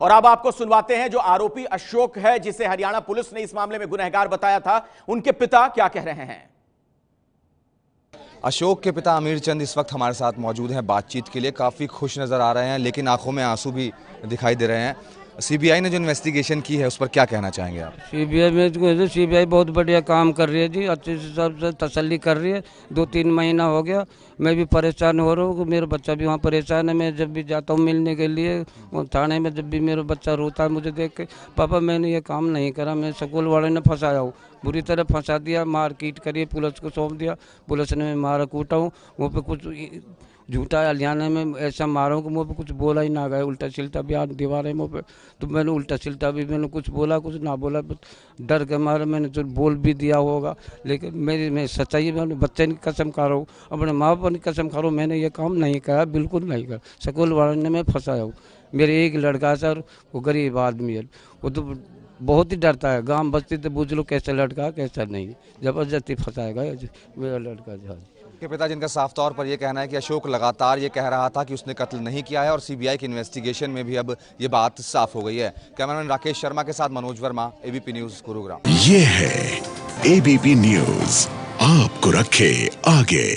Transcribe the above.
और अब आपको सुनवाते हैं जो आरोपी अशोक है जिसे हरियाणा पुलिस ने इस मामले में गुनहगार बताया था उनके पिता क्या कह रहे हैं अशोक के पिता अमीर चंद इस वक्त हमारे साथ मौजूद हैं बातचीत के लिए काफ़ी खुश नज़र आ रहे हैं लेकिन आंखों में आंसू भी दिखाई दे रहे हैं सीबीआई ने जो इन्वेस्टिगेशन की है उस पर क्या कहना चाहेंगे आप सीबीआई में तो सीबीआई बहुत बढ़िया काम कर रही है जी अच्छे से सब से तसल्ली कर रही है दो तीन महीना हो गया मैं भी परेशान हो रहा हूँ मेरा बच्चा भी वहाँ परेशान है मैं जब भी जाता हूँ मिलने के लिए थाने में जब भी मेरा बच्चा रोता है मुझे देख के पापा मैंने ये काम नहीं करा मैं स्कूल वाले ने फंसाया हूँ बुरी तरह फंसा दिया मारकीट करिए पुलिस को सौंप दिया पुलिस ने मारा कूटा हूँ वहाँ पर कुछ झूठा हलियाने में ऐसा मारा कि मुँह पर कुछ बोला ही ना गए उल्टा सिलता भी आज दीवार है मुँह पर तो मैंने उल्टा सिलता भी मैंने कुछ बोला कुछ ना बोला डर के मारे मैंने जो बोल भी दिया होगा लेकिन मेरी मैं सच्चाई में अपने बच्चे की कसम खा रहा हूँ अपने माँ बाप की कसम खा रहा हूँ मैंने ये काम नहीं करा बिल्कुल नहीं करा सकूल वाले ने मैं फंसाया हूँ मेरे एक लड़का सर वो गरीब आदमी है वो तो बहुत ही डरता है गांव बस्ती तो बुझ लो कैसे लड़का कैसा नहीं जबरदस्ती फंसाएगा मेरा लड़का जहाज के पिता जिनका साफ तौर पर यह कहना है कि अशोक लगातार ये कह रहा था कि उसने कत्ल नहीं किया है और सीबीआई की इन्वेस्टिगेशन में भी अब ये बात साफ हो गई है कैमरामैन राकेश शर्मा के साथ मनोज वर्मा एबीपी न्यूज गुरुग्राम ये है एबीपी न्यूज आपको रखे आगे